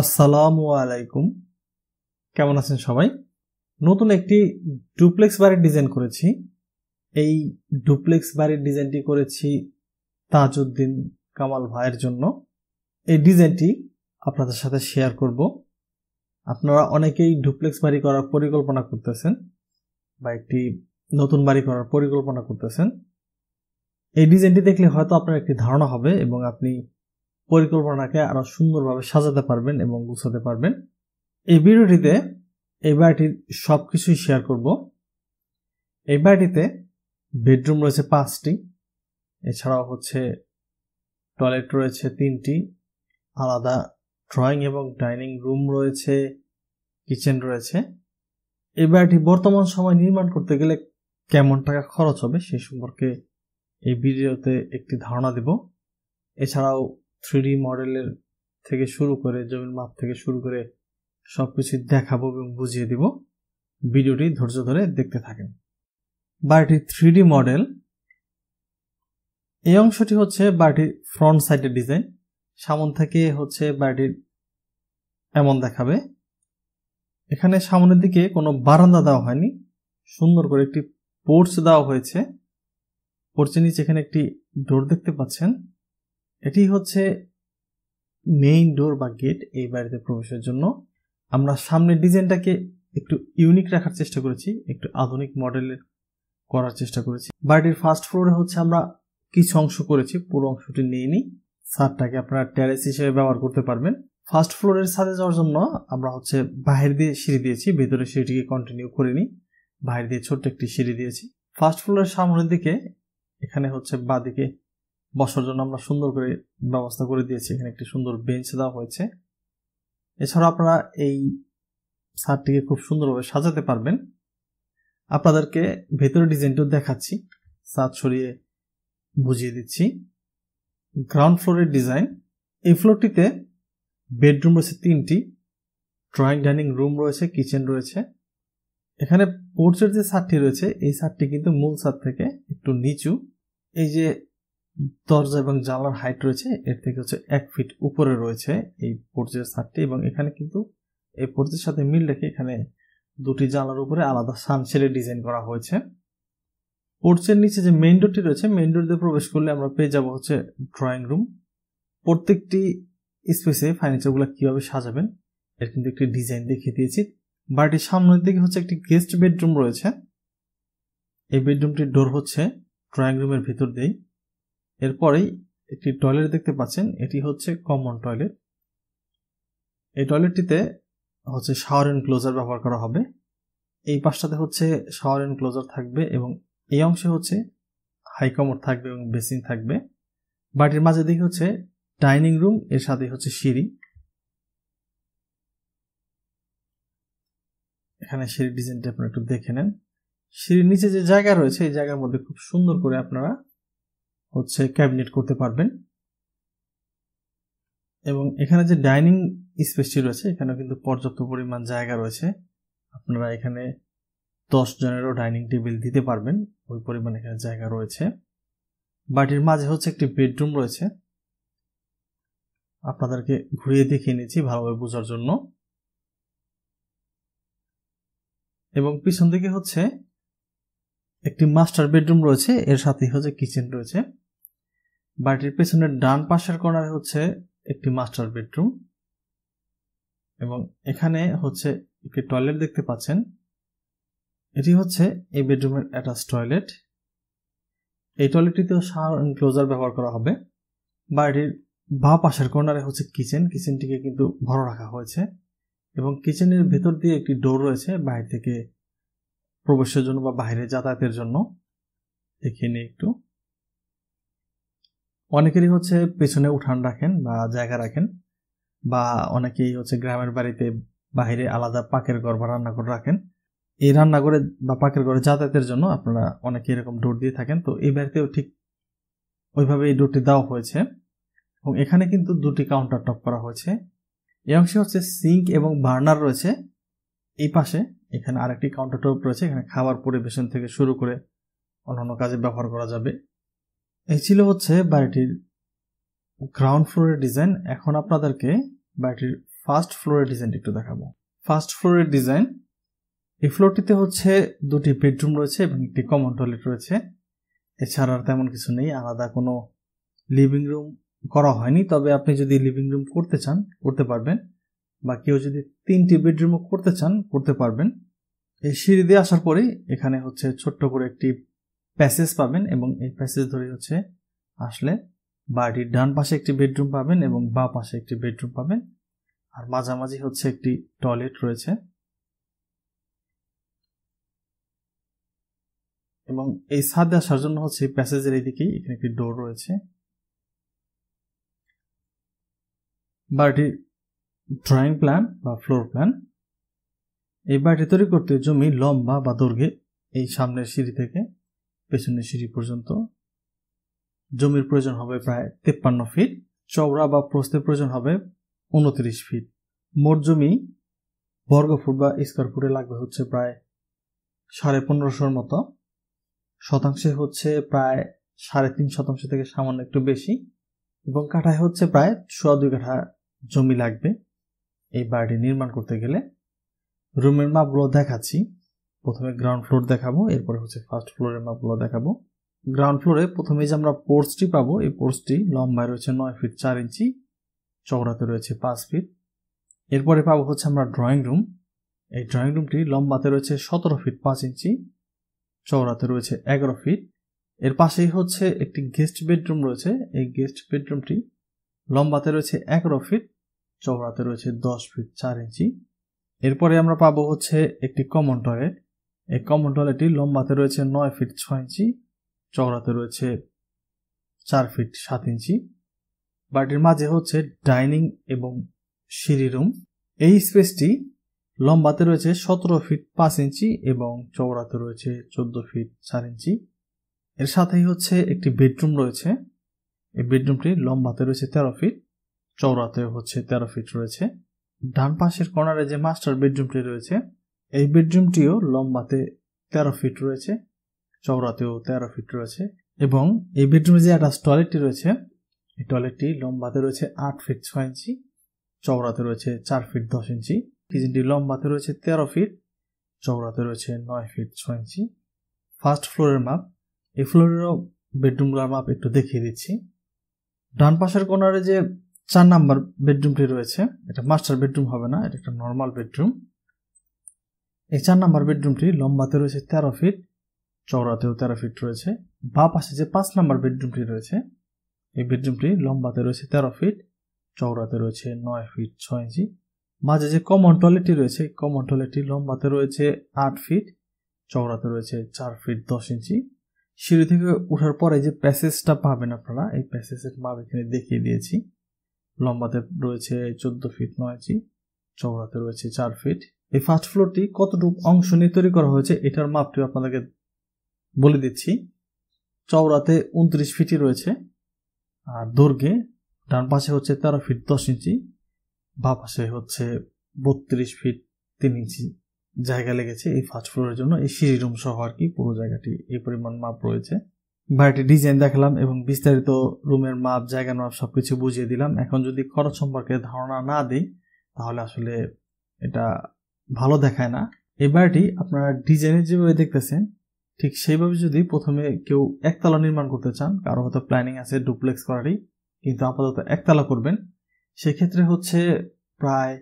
আসসালামু আলাইকুম কেমন আছেন সবাই নতুন একটি ডুপ্লেক্স বাড়ির ডিজাইন করেছি এই ডুপ্লেক্স বাড়ির ডিজাইনটি করেছি তাজউদ্দিন কামাল ভাইয়ের জন্য এই ডিজাইনটি আপনাদের সাথে শেয়ার করব আপনারা অনেকেই ডুপ্লেক্স বাড়ি করার পরিকল্পনা করতেছেন বা একটি নতুন বাড়ি করার পরিকল্পনা করতেছেন এই ডিজাইনটি দেখলে হয়তো আপনার একটি ধারণা হবে এবং আপনি পরিকল্পনাকে আরও সুন্দরভাবে সাজাতে পারবেন এবং গুছাতে পারবেন এই ভিডিওটিতে এই বাড়িটির সব কিছুই শেয়ার করব এই বাড়িটিতে বেডরুম রয়েছে পাঁচটি এছাড়াও হচ্ছে টয়লেট রয়েছে তিনটি আলাদা ড্রয়িং এবং ডাইনিং রুম রয়েছে কিচেন রয়েছে এই বাড়িটি বর্তমান সময় নির্মাণ করতে গেলে কেমন টাকা খরচ হবে সে সম্পর্কে এই ভিডিওতে একটি ধারণা দেব এছাড়াও থ্রিডি মডেলের থেকে শুরু করে জমির মাপ থেকে শুরু করে সব কিছু দেখাবো এবং বুঝিয়ে দিব ভিডিওটি ধৈর্য ধরে দেখতে থাকেন বাড়িটির থ্রিডি মডেল এই অংশটি হচ্ছে বাড়িটির ফ্রন্ট সাইডের ডিজাইন সামন থেকে হচ্ছে বাড়িটির এমন দেখাবে এখানে সামনের দিকে কোনো বারান্দা দেওয়া হয়নি সুন্দর করে একটি পোর্চ দেওয়া হয়েছে পোর্চের নিচে এখানে একটি ডোর দেখতে পাচ্ছেন এটি হচ্ছে মেইন ডোর বা গেট এই বাড়িতে প্রবেশের জন্য আমরা সামনের ডিজাইনটাকে একটু ইউনিক রাখার চেষ্টা করেছি একটু আধুনিক মডেলের করার চেষ্টা করেছি বাড়িটির ফার্স্ট ফ্লোরে হচ্ছে আমরা কিছু অংশ করেছি পুরো অংশটি নিই ছাদটাকে আপনারা ট্যারেস হিসেবে ব্যবহার করতে পারবেন ফার্স্ট ফ্লোরের ছাদে যাওয়ার জন্য আমরা হচ্ছে বাহির দিয়ে সিঁড়ি দিয়েছি ভেতরে সিঁড়িটিকে কন্টিনিউ করিনি বাহির দিয়ে ছোট্ট একটি সিঁড়ি দিয়েছি ফার্স্ট ফ্লোরের সামনের দিকে এখানে হচ্ছে বাদিকে বসার জন্য আমরা সুন্দর করে ব্যবস্থা করে দিয়েছি এখানে একটি সুন্দর বেঞ্চ দেওয়া হয়েছে এছাড়া আপনারা এই সারটিকে খুব সুন্দরভাবে সাজাতে পারবেন আপনাদেরকে ভেতরের ডিজাইনটাও দেখাচ্ছি সাত সরিয়ে বুঝিয়ে দিচ্ছি গ্রাউন্ড ফ্লোরের ডিজাইন এই ফ্লোরটিতে বেডরুম রয়েছে তিনটি ড্রয়িং ডাইনিং রুম রয়েছে কিচেন রয়েছে এখানে পোর্চের যে সারটি রয়েছে এই সারটি কিন্তু মূল সার থেকে একটু নিচু এই যে দরজা এবং জানালার হাইট রয়েছে এর থেকে হচ্ছে এক ফিট উপরে রয়েছে এই পোর্চের ছাদটি এবং এখানে কিন্তু এই পর্যায়ের সাথে মিল রেখে এখানে দুটি জানালার উপরে আলাদা ছেলে ডিজাইন করা হয়েছে পোর্চের নিচে যে মেইন ডোরটি রয়েছে মেইন ডোর দিয়ে প্রবেশ করলে আমরা পেয়ে যাব হচ্ছে ড্রয়িং রুম প্রত্যেকটি স্পেসে ফার্নিচারগুলো কীভাবে সাজাবেন এর কিন্তু একটি ডিজাইন দেখিয়ে দিয়েছি বাড়িটির সামনের দিকে হচ্ছে একটি গেস্ট বেডরুম রয়েছে এই বেডরুমটির ডোর হচ্ছে ড্রয়িং রুমের ভিতর দিয়েই এরপরেই একটি টয়লেট দেখতে পাচ্ছেন এটি হচ্ছে কমন টয়লেট এই টয়লেটটিতে হচ্ছে শাওয়ার এনক্লোজার ব্যবহার করা হবে এই পাশটাতে হচ্ছে শাওয়ার এনক্লোজার থাকবে এবং এই অংশে হচ্ছে হাইকমর থাকবে এবং বেসিন থাকবে বাড়ির মাঝে দিকে হচ্ছে ডাইনিং রুম এর সাথে হচ্ছে সিঁড়ি এখানে সিঁড়ির ডিজাইনটা আপনারা একটু দেখে নেন সিঁড়ির নিচে যে জায়গা রয়েছে এই জায়গার মধ্যে খুব সুন্দর করে আপনারা হচ্ছে ক্যাবিনেট করতে পারবেন এবং এখানে যে ডাইনিং স্পেসটি রয়েছে এখানে কিন্তু পর্যাপ্ত পরিমাণ জায়গা রয়েছে আপনারা এখানে দশ জনেরও ডাইনিং টেবিল দিতে পারবেন ওই পরিমাণ এখানে জায়গা রয়েছে বাড়ির মাঝে হচ্ছে একটি বেডরুম রয়েছে আপনাদেরকে ঘুরিয়ে দেখিয়ে নিয়েছি ভালোভাবে বোঝার জন্য এবং পিছন দিকে হচ্ছে একটি মাস্টার বেডরুম রয়েছে এর সাথেই হচ্ছে কিচেন রয়েছে বাড়িটির পেছনের ডান পাশের কর্নারে হচ্ছে একটি মাস্টার বেডরুম এবং এখানে হচ্ছে একটি টয়লেট দেখতে পাচ্ছেন এটি হচ্ছে এই বেডরুমের অ্যাটাচ টয়লেট এই টয়লেটটিতেও সার ক্লোজার ব্যবহার করা হবে বাড়িটির বা পাশের কর্নারে হচ্ছে কিচেন কিচেনটিকে কিন্তু ভরো রাখা হয়েছে এবং কিচেনের ভেতর দিয়ে একটি ডোর রয়েছে বাইরে থেকে প্রবেশের জন্য বা বাইরে যাতায়াতের জন্য দেখিয়ে নিই একটু অনেকেরই হচ্ছে পেছনে উঠান রাখেন বা জায়গা রাখেন বা অনেকেই হচ্ছে গ্রামের বাড়িতে বাহিরে আলাদা পাকের ঘর বা রান্নাঘর রাখেন এই রান্নাঘরে বা পাকের ঘরে যাতায়াতের জন্য আপনারা অনেকে এরকম ডোর দিয়ে থাকেন তো এই বাড়িতেও ঠিক ওইভাবে এই ডোরটি দেওয়া হয়েছে এবং এখানে কিন্তু দুটি কাউন্টার টপ করা হয়েছে এই অংশে হচ্ছে সিঙ্ক এবং বার্নার রয়েছে এই পাশে এখানে আরেকটি কাউন্টার টপ রয়েছে এখানে খাবার পরিবেশন থেকে শুরু করে অন্যান্য কাজে ব্যবহার করা যাবে এই ছিল হচ্ছে বাড়িটির গ্রাউন্ড ফ্লোরের ডিজাইন এখন আপনাদেরকে বাড়িটির ফার্স্ট ফ্লোরের ডিজাইনটা একটু দেখাবো ফার্স্ট ফ্লোরের ডিজাইন এই ফ্লোরটিতে হচ্ছে দুটি বেডরুম রয়েছে এবং একটি কমন টয়লেট রয়েছে এছাড়া আর তেমন কিছু নেই আলাদা কোনো লিভিং রুম করা হয়নি তবে আপনি যদি লিভিং রুম করতে চান করতে পারবেন বা কেউ যদি তিনটি বেডরুমও করতে চান করতে পারবেন এই সিঁড়ি দিয়ে আসার পরেই এখানে হচ্ছে ছোট্ট করে একটি প্যাসেজ পাবেন এবং এই প্যাসেজ ধরে হচ্ছে আসলে বাড়ির ডান পাশে একটি বেডরুম পাবেন এবং বা পাশে একটি বেডরুম পাবেন আর মাঝামাঝি হচ্ছে একটি টয়লেট রয়েছে এবং এই ছাদে আসার জন্য হচ্ছে প্যাসেজের এইদিকেই এখানে একটি ডোর রয়েছে বাড়িটির ড্রয়িং প্ল্যান বা ফ্লোর প্ল্যান এই বাড়িটি তৈরি করতে জমি লম্বা বা দৈর্ঘ্যে এই সামনের সিঁড়ি থেকে পেছনের সিঁড়ি পর্যন্ত জমির প্রয়োজন হবে প্রায় তেপ্পান্ন ফিট চওড়া বা প্রস্থের প্রয়োজন হবে উনত্রিশ ফিট মোট জমি বর্গফুট বা স্কোয়ার ফুটে লাগবে হচ্ছে প্রায় সাড়ে পনেরোশোর মতো শতাংশে হচ্ছে প্রায় সাড়ে তিন শতাংশ থেকে সামান্য একটু বেশি এবং কাঠায় হচ্ছে প্রায় সোয়া দুই কাঠা জমি লাগবে এই বাড়িটি নির্মাণ করতে গেলে রুমের মাপগুলো দেখাচ্ছি প্রথমে গ্রাউন্ড ফ্লোর দেখাবো এরপরে হচ্ছে ফার্স্ট ফ্লোরের মাপগুলো দেখাবো গ্রাউন্ড ফ্লোরে প্রথমে যে আমরা পোর্সটি পাবো এই পোর্সটি লম্বায় রয়েছে নয় ফিট চার ইঞ্চি চওড়াতে রয়েছে পাঁচ ফিট এরপরে পাবো হচ্ছে আমরা ড্রয়িং রুম এই ড্রয়িং রুমটি লম্বাতে রয়েছে সতেরো ফিট পাঁচ ইঞ্চি চওড়াতে রয়েছে এগারো ফিট এর পাশেই হচ্ছে একটি গেস্ট বেডরুম রয়েছে এই গেস্ট বেডরুমটি লম্বাতে রয়েছে এগারো ফিট চওড়াতে রয়েছে দশ ফিট চার ইঞ্চি এরপরে আমরা পাবো হচ্ছে একটি কমন টয়লেট এই টয়লেটটি লম্বাতে রয়েছে নয় ফিট ছ ইঞ্চি চওড়াতে রয়েছে চার ফিট সাত ইঞ্চি বাড়িটির মাঝে হচ্ছে ডাইনিং এবং সিঁড়ি রুম এই স্পেসটি লম্বাতে রয়েছে সতেরো ফিট পাঁচ ইঞ্চি এবং চওড়াতে রয়েছে চোদ্দ ফিট চার ইঞ্চি এর সাথেই হচ্ছে একটি বেডরুম রয়েছে এই বেডরুমটি লম্বাতে রয়েছে তেরো ফিট চওড়াতে হচ্ছে তেরো ফিট রয়েছে ডান পাশের কর্নারে যে মাস্টার বেডরুমটি রয়েছে এই বেডরুমটিও লম্বাতে তেরো ফিট রয়েছে চওড়াতেও তেরো ফিট রয়েছে এবং এই বেডরুমে যে একটা টয়লেটটি রয়েছে এই টয়লেটটি লম্বাতে রয়েছে আট ফিট ছয় ইঞ্চি চওড়াতে রয়েছে চার ফিট দশ ইঞ্চি কিচেনটি লম্বাতে রয়েছে তেরো ফিট চওড়াতে রয়েছে নয় ফিট ছয় ইঞ্চি ফার্স্ট ফ্লোরের মাপ এই ফ্লোরেরও বেডরুমগুলোর মাপ একটু দেখিয়ে দিচ্ছি ডান পাশের কোনারে যে চার নাম্বার বেডরুমটি রয়েছে এটা মাস্টার বেডরুম হবে না এটা একটা নর্মাল বেডরুম এই চার নাম্বার বেডরুমটি লম্বাতে রয়েছে তেরো ফিট চওড়াতেও তেরো ফিট রয়েছে বা পাশে যে পাঁচ নাম্বার বেডরুমটি রয়েছে এই বেডরুমটি লম্বাতে রয়েছে তেরো ফিট চওড়াতে রয়েছে নয় ফিট ছয় ইঞ্চি মাঝে যে কমন টয়লেটটি রয়েছে কমন টয়লেটটি লম্বাতে রয়েছে আট ফিট চওড়াতে রয়েছে চার ফিট দশ ইঞ্চি সিঁড়ি থেকে ওঠার পরে যে প্যাসেজটা পাবেন আপনারা এই প্যাসেজের মাপ এখানে দেখিয়ে দিয়েছি লম্বাতে রয়েছে চোদ্দ ফিট নয় ইঞ্চি চওড়াতে রয়েছে চার ফিট এই ফার্স্ট ফ্লোরটি কতটুকু অংশ নিয়ে তৈরি করা হয়েছে এটার মাপটি আপনাদেরকে বলে দিচ্ছি চওড়াতে উনত্রিশ ফিটই রয়েছে আর দৈর্ঘ্যে ডান পাশে হচ্ছে তেরো ফিট দশ ইঞ্চি বা পাশে হচ্ছে বত্রিশ ফিট তিন ইঞ্চি জায়গা লেগেছে এই ফার্স্ট ফ্লোরের জন্য এই সিঁড়ি রুম সহ আর কি পুরো জায়গাটি এই পরিমাণ মাপ রয়েছে বাড়িটি ডিজাইন দেখালাম এবং বিস্তারিত রুমের মাপ জায়গার মাপ সব কিছু বুঝিয়ে দিলাম এখন যদি খরচ সম্পর্কে ধারণা না দিই তাহলে আসলে এটা ভালো দেখায় না এই বাড়িটি আপনারা ডিজাইনে যেভাবে দেখতেছেন ঠিক সেইভাবে যদি প্রথমে কেউ একতলা নির্মাণ করতে চান কারো হয়তো প্ল্যানিং আছে ডুপ্লেক্স করারই কিন্তু আপাতত একতলা করবেন সেক্ষেত্রে হচ্ছে প্রায়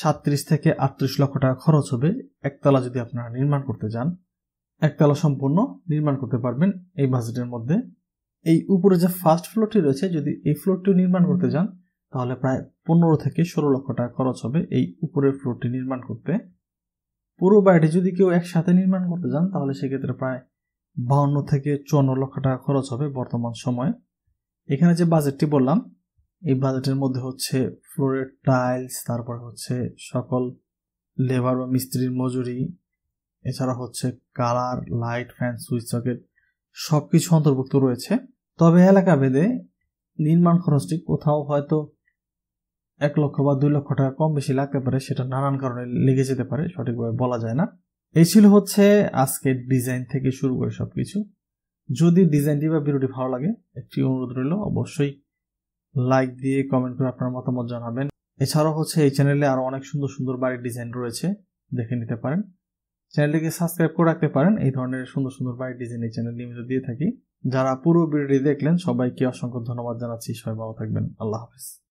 সাতত্রিশ থেকে আটত্রিশ লক্ষ টাকা খরচ হবে একতলা যদি আপনারা নির্মাণ করতে যান একতলা সম্পূর্ণ নির্মাণ করতে পারবেন এই বাজেটের মধ্যে এই উপরে যে ফার্স্ট ফ্লোরটি রয়েছে যদি এই ফ্লোরটিও নির্মাণ করতে যান তাহলে প্রায় পনেরো থেকে ষোলো লক্ষ টাকা খরচ হবে এই উপরের ফ্লোরটি নির্মাণ করতে পুরো বাড়িটি যদি কেউ একসাথে নির্মাণ করতে যান তাহলে সেক্ষেত্রে প্রায় বাহান্ন থেকে চুয়ান্ন লক্ষ টাকা খরচ হবে বর্তমান সময়ে এখানে যে বাজেটটি বললাম এই বাজেটের মধ্যে হচ্ছে ফ্লোরের টাইলস তারপর হচ্ছে সকল লেবার বা মিস্ত্রির মজুরি এছাড়া হচ্ছে colour light fan switch socket সব কিছু অন্তর্ভুক্ত রয়েছে তবে এলাকা ভেদে নির্মাণ খরচটি কোথাও হয়তো এক লক্ষ বা দুই লক্ষ টাকা কম বেশি লাগতে পারে সেটা নানান কারণে লেগে যেতে পারে সঠিকভাবে বলা যায় না এই ছিল হচ্ছে আজকের ডিজাইন থেকে শুরু করে সব কিছু যদি ডিজাইনটি বা ভিডিওটি ভালো লাগে একটি অনুরোধ রইল অবশ্যই লাইক দিয়ে কমেন্ট করে আপনার মতামত জানাবেন এছাড়াও হচ্ছে এই চ্যানেলে আরও অনেক সুন্দর সুন্দর বাড়ির ডিজাইন রয়েছে দেখে নিতে পারেন চ্যানেলটিকে সাবস্ক্রাইব করে রাখতে পারেন এই ধরনের সুন্দর সুন্দর বাড়ির ডিজাইন এই চ্যানেল নিয়মিত দিয়ে থাকি যারা পুরো ভিডিওটি দেখলেন সবাইকে অসংখ্য ধন্যবাদ জানাচ্ছি সবাই ভালো থাকবেন আল্লাহ হাফিজ